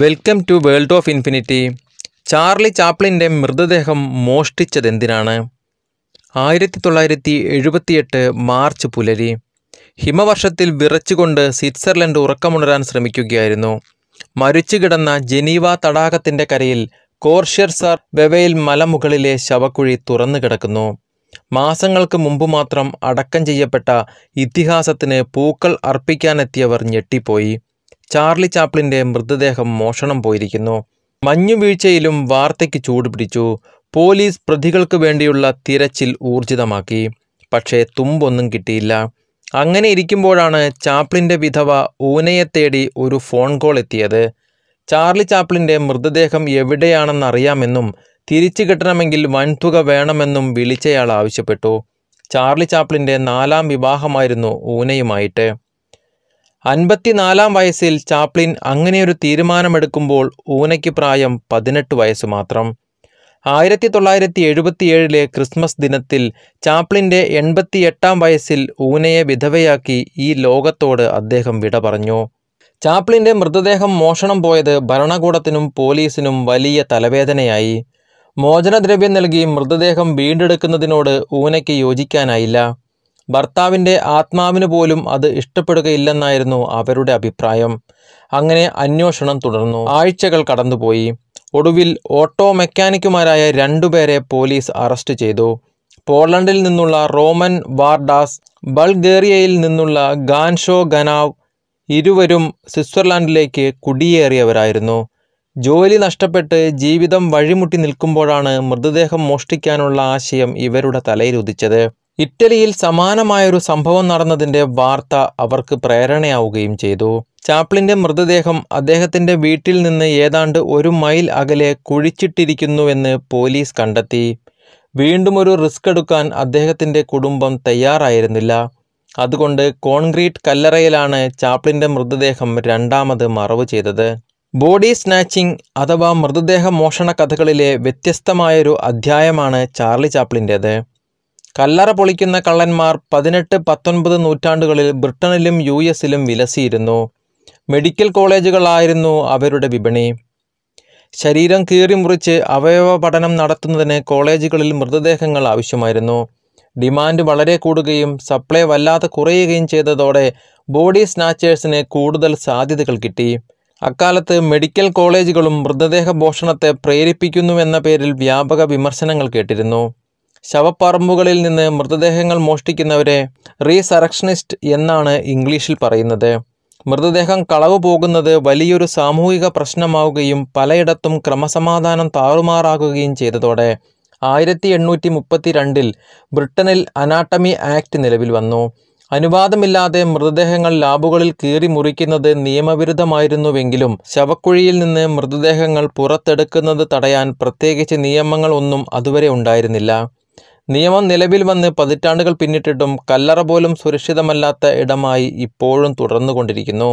welcome to world of infinity Charlie ചാപ്ലിൻ്റെ മൃതദേഹം എന്തിനാണ് ആയിരത്തി തൊള്ളായിരത്തി എഴുപത്തിയെട്ട് മാർച്ച് പുലരി ഹിമവർഷത്തിൽ വിറച്ചുകൊണ്ട് സ്വിറ്റ്സർലൻഡ് ഉറക്കമുണരാൻ ശ്രമിക്കുകയായിരുന്നു മരിച്ചു കിടന്ന ജനീവ തടാകത്തിൻ്റെ കരയിൽ കോർഷ്യർ സർ വെവയിൽ മലമുകളിലെ ശവക്കുഴി തുറന്നു കിടക്കുന്നു മാസങ്ങൾക്ക് മുമ്പ് മാത്രം അടക്കം ചെയ്യപ്പെട്ട ഇതിഹാസത്തിന് പൂക്കൾ അർപ്പിക്കാനെത്തിയവർ ഞെട്ടിപ്പോയി ചാർലി ചാപ്ലിൻ്റെ മൃതദേഹം മോഷണം പോയിരിക്കുന്നു മഞ്ഞുവീഴ്ചയിലും വാർത്തയ്ക്ക് ചൂടുപിടിച്ചു പോലീസ് പ്രതികൾക്ക് വേണ്ടിയുള്ള തിരച്ചിൽ ഊർജിതമാക്കി പക്ഷേ തുമ്പൊന്നും കിട്ടിയില്ല അങ്ങനെ ഇരിക്കുമ്പോഴാണ് ചാപ്ലിൻ്റെ വിധവ ഊനയെ തേടി ഒരു ഫോൺ കോൾ എത്തിയത് ചാർലി ചാപ്ലിൻ്റെ മൃതദേഹം എവിടെയാണെന്നറിയാമെന്നും തിരിച്ചു കിട്ടണമെങ്കിൽ വൻതുക വേണമെന്നും വിളിച്ചയാൾ ആവശ്യപ്പെട്ടു ചാർലി ചാപ്ലിൻ്റെ നാലാം വിവാഹമായിരുന്നു ഊനയുമായിട്ട് അൻപത്തിനാലാം വയസ്സിൽ ചാപ്ലിൻ അങ്ങനെയൊരു തീരുമാനമെടുക്കുമ്പോൾ ഊനയ്ക്ക് പ്രായം പതിനെട്ട് വയസ്സ് മാത്രം ആയിരത്തി തൊള്ളായിരത്തി എഴുപത്തിയേഴിലെ ക്രിസ്മസ് ദിനത്തിൽ ചാപ്ലിൻ്റെ എൺപത്തിയെട്ടാം വയസ്സിൽ ഊനയെ വിധവയാക്കി ഈ ലോകത്തോട് അദ്ദേഹം വിട പറഞ്ഞു ചാപ്ലിൻ്റെ മൃതദേഹം മോഷണം പോയത് ഭരണകൂടത്തിനും പോലീസിനും വലിയ തലവേദനയായി മോചനദ്രവ്യം നൽകി മൃതദേഹം വീണ്ടെടുക്കുന്നതിനോട് ഊനയ്ക്ക് യോജിക്കാനായില്ല ഭർത്താവിൻ്റെ ആത്മാവിന് പോലും അത് ഇഷ്ടപ്പെടുകയില്ലെന്നായിരുന്നു അവരുടെ അഭിപ്രായം അങ്ങനെ അന്വേഷണം തുടർന്നു ആഴ്ചകൾ കടന്നുപോയി ഒടുവിൽ ഓട്ടോ മെക്കാനിക്കുമാരായ രണ്ടുപേരെ പോലീസ് അറസ്റ്റ് ചെയ്തു പോളണ്ടിൽ നിന്നുള്ള റോമൻ വാർഡാസ് ബൾഗേറിയയിൽ നിന്നുള്ള ഗാൻഷോ ഗനാവ് ഇരുവരും സ്വിറ്റ്സർലാൻഡിലേക്ക് കുടിയേറിയവരായിരുന്നു ജോലി നഷ്ടപ്പെട്ട് ജീവിതം വഴിമുട്ടി നിൽക്കുമ്പോഴാണ് മൃതദേഹം മോഷ്ടിക്കാനുള്ള ആശയം ഇവരുടെ തലയിലുദിച്ചത് ഇറ്റലിയിൽ സമാനമായൊരു സംഭവം നടന്നതിൻ്റെ വാർത്ത അവർക്ക് പ്രേരണയാവുകയും ചെയ്തു ചാപ്ലിൻ്റെ മൃതദേഹം അദ്ദേഹത്തിൻ്റെ വീട്ടിൽ നിന്ന് ഏതാണ്ട് ഒരു മൈൽ അകലെ കുഴിച്ചിട്ടിരിക്കുന്നുവെന്ന് പോലീസ് കണ്ടെത്തി വീണ്ടും ഒരു റിസ്ക് എടുക്കാൻ അദ്ദേഹത്തിൻ്റെ കുടുംബം തയ്യാറായിരുന്നില്ല അതുകൊണ്ട് കോൺക്രീറ്റ് കല്ലറയിലാണ് ചാപ്ലിൻ്റെ മൃതദേഹം രണ്ടാമത് മറവ് ചെയ്തത് ബോഡി സ്നാച്ചിങ് അഥവാ മൃതദേഹ മോഷണ കഥകളിലെ വ്യത്യസ്തമായൊരു അധ്യായമാണ് ചാർലി ചാപ്ലിൻ്റേത് കല്ലറ പൊളിക്കുന്ന കള്ളന്മാർ പതിനെട്ട് പത്തൊൻപത് നൂറ്റാണ്ടുകളിൽ ബ്രിട്ടനിലും യു എസിലും വിലസിയിരുന്നു മെഡിക്കൽ കോളേജുകളായിരുന്നു അവരുടെ വിപണി ശരീരം കീറിമുറിച്ച് അവയവ പഠനം നടത്തുന്നതിന് കോളേജുകളിൽ മൃതദേഹങ്ങൾ ആവശ്യമായിരുന്നു ഡിമാൻഡ് വളരെ കൂടുകയും സപ്ലൈ വല്ലാതെ കുറയുകയും ചെയ്തതോടെ ബോഡി സ്നാച്ചേഴ്സിന് കൂടുതൽ സാധ്യതകൾ കിട്ടി അക്കാലത്ത് മെഡിക്കൽ കോളേജുകളും മൃതദേഹ പ്രേരിപ്പിക്കുന്നു പ്രേരിപ്പിക്കുന്നുവെന്ന പേരിൽ വ്യാപക വിമർശനങ്ങൾ കേട്ടിരുന്നു ശവപ്പറമ്പുകളിൽ നിന്ന് മൃതദേഹങ്ങൾ മോഷ്ടിക്കുന്നവരെ റീസറക്ഷനിസ്റ്റ് എന്നാണ് ഇംഗ്ലീഷിൽ പറയുന്നത് മൃതദേഹം കളവ് പോകുന്നത് വലിയൊരു സാമൂഹിക പ്രശ്നമാവുകയും പലയിടത്തും ക്രമസമാധാനം താറുമാറാകുകയും ചെയ്തതോടെ ആയിരത്തി എണ്ണൂറ്റി മുപ്പത്തി രണ്ടിൽ ബ്രിട്ടനിൽ അനാട്ടമി ആക്ട് നിലവിൽ വന്നു അനുവാദമില്ലാതെ മൃതദേഹങ്ങൾ ലാബുകളിൽ കീറി മുറിക്കുന്നത് നിയമവിരുദ്ധമായിരുന്നുവെങ്കിലും ശവക്കുഴിയിൽ നിന്ന് മൃതദേഹങ്ങൾ പുറത്തെടുക്കുന്നത് തടയാൻ പ്രത്യേകിച്ച് നിയമങ്ങൾ ഒന്നും അതുവരെ ഉണ്ടായിരുന്നില്ല നിയമം നിലവിൽ വന്ന് പതിറ്റാണ്ടുകൾ പിന്നിട്ടിട്ടും കല്ലറ പോലും സുരക്ഷിതമല്ലാത്ത ഇടമായി ഇപ്പോഴും തുടർന്നുകൊണ്ടിരിക്കുന്നു